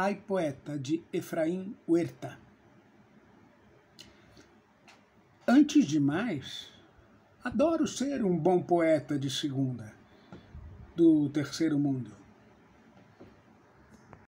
Ai Poeta, de Efraim Huerta. Antes de mais, adoro ser um bom poeta de segunda, do terceiro mundo.